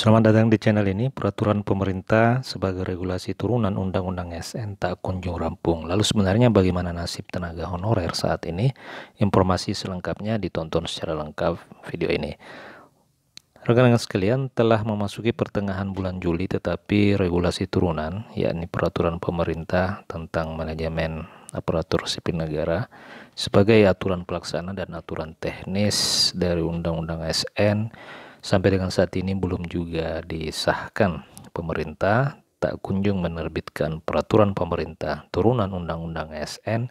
Selamat datang di channel ini. Peraturan pemerintah sebagai regulasi turunan Undang-Undang SN tak kunjung rampung. Lalu sebenarnya bagaimana nasib tenaga honorer saat ini? Informasi selengkapnya ditonton secara lengkap video ini. Rekan-rekan sekalian, telah memasuki pertengahan bulan Juli tetapi regulasi turunan, yakni peraturan pemerintah tentang manajemen aparatur sipil negara sebagai aturan pelaksana dan aturan teknis dari Undang-Undang SN sampai dengan saat ini belum juga disahkan pemerintah tak kunjung menerbitkan peraturan pemerintah turunan undang-undang SN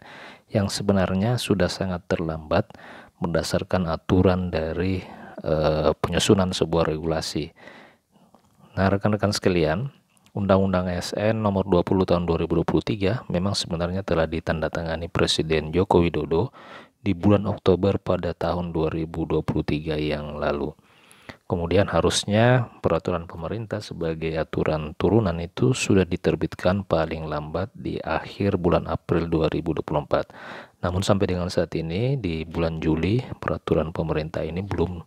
yang sebenarnya sudah sangat terlambat berdasarkan aturan dari e, penyusunan sebuah regulasi. Nah, rekan-rekan sekalian, Undang-Undang SN nomor 20 tahun 2023 memang sebenarnya telah ditandatangani Presiden Joko Widodo di bulan Oktober pada tahun 2023 yang lalu. Kemudian harusnya peraturan pemerintah sebagai aturan turunan itu sudah diterbitkan paling lambat di akhir bulan April 2024. Namun sampai dengan saat ini di bulan Juli peraturan pemerintah ini belum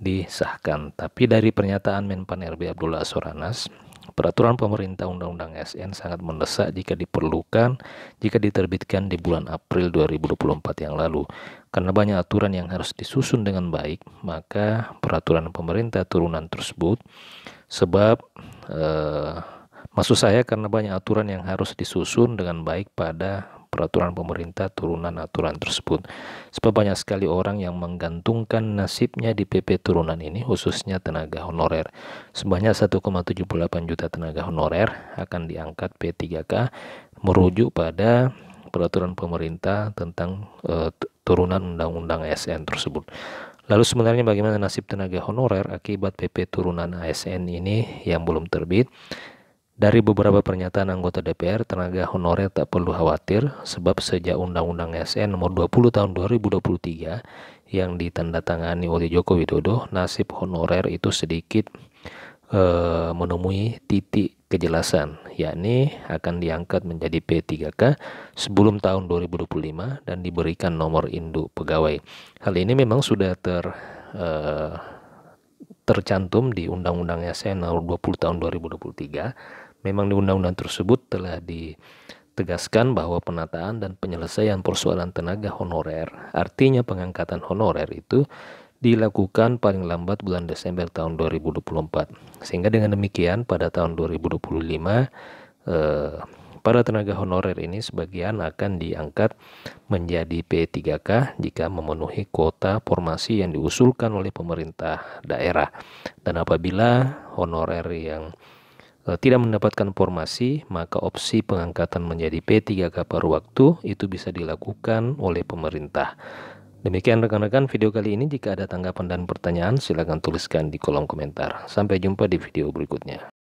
disahkan. Tapi dari pernyataan Menpan RB Abdullah Soranas. Peraturan pemerintah Undang-Undang SN sangat mendesak jika diperlukan jika diterbitkan di bulan April 2024 yang lalu. Karena banyak aturan yang harus disusun dengan baik, maka peraturan pemerintah turunan tersebut sebab eh, maksud saya karena banyak aturan yang harus disusun dengan baik pada peraturan pemerintah turunan aturan tersebut. Sebab banyak sekali orang yang menggantungkan nasibnya di PP turunan ini khususnya tenaga honorer. Sebanyak 1,78 juta tenaga honorer akan diangkat P3K merujuk pada peraturan pemerintah tentang e, turunan undang-undang ASN tersebut. Lalu sebenarnya bagaimana nasib tenaga honorer akibat PP turunan ASN ini yang belum terbit? Dari beberapa pernyataan anggota DPR, tenaga honorer tak perlu khawatir sebab sejak Undang-Undang SN nomor 20 tahun 2023 yang ditandatangani oleh Joko Widodo, nasib honorer itu sedikit e, menemui titik kejelasan, yakni akan diangkat menjadi P3K sebelum tahun 2025 dan diberikan nomor induk pegawai. Hal ini memang sudah ter e, tercantum di Undang-Undang SN nomor 20 tahun 2023 Memang di undang-undang tersebut telah ditegaskan bahwa penataan dan penyelesaian persoalan tenaga honorer, artinya pengangkatan honorer itu dilakukan paling lambat bulan Desember tahun 2024. Sehingga dengan demikian pada tahun 2025 eh, para tenaga honorer ini sebagian akan diangkat menjadi P3K jika memenuhi kuota formasi yang diusulkan oleh pemerintah daerah. Dan apabila honorer yang E, tidak mendapatkan formasi, maka opsi pengangkatan menjadi P3K paruh waktu itu bisa dilakukan oleh pemerintah. Demikian rekan-rekan video kali ini. Jika ada tanggapan dan pertanyaan, silakan tuliskan di kolom komentar. Sampai jumpa di video berikutnya.